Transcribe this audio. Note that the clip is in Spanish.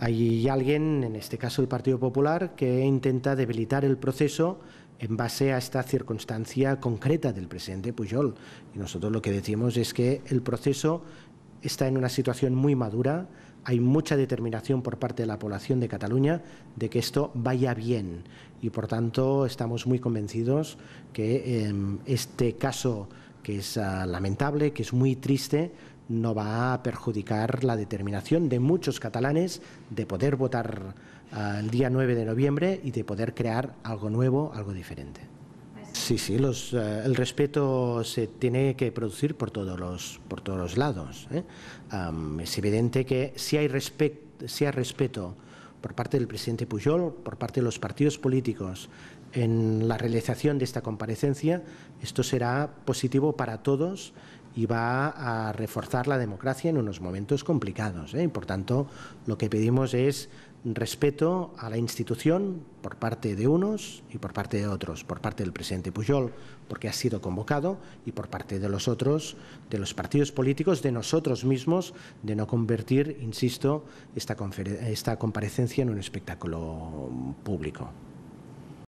hay, alguien, en este caso el Partido Popular, que intenta debilitar el proceso en base a esta circunstancia concreta del presidente Pujol. Y nosotros lo que decimos es que el proceso está en una situación muy madura, hay mucha determinación por parte de la población de Cataluña de que esto vaya bien y por tanto estamos muy convencidos que em, este caso que es ah, lamentable, que es muy triste, no va a perjudicar la determinación de muchos catalanes de poder votar ah, el día 9 de noviembre y de poder crear algo nuevo, algo diferente. Sí, sí, los, eh, el respeto se tiene que producir por todos los, por todos los lados. ¿eh? es evidente que si hay, si hay respeto por parte del presidente Puyol, por parte de los partidos políticos en la realización de esta comparecencia. Esto será positivo para todos y va a reforzar la democracia en unos momentos complicados. ¿eh? por tanto, lo que pedimos es respeto a la institución por parte de unos y por parte de otros, por parte del presidente Pujol, porque ha sido convocado, y por parte de los otros, de los partidos políticos, de nosotros mismos, de no convertir, insisto, esta comparecencia en un espectáculo público.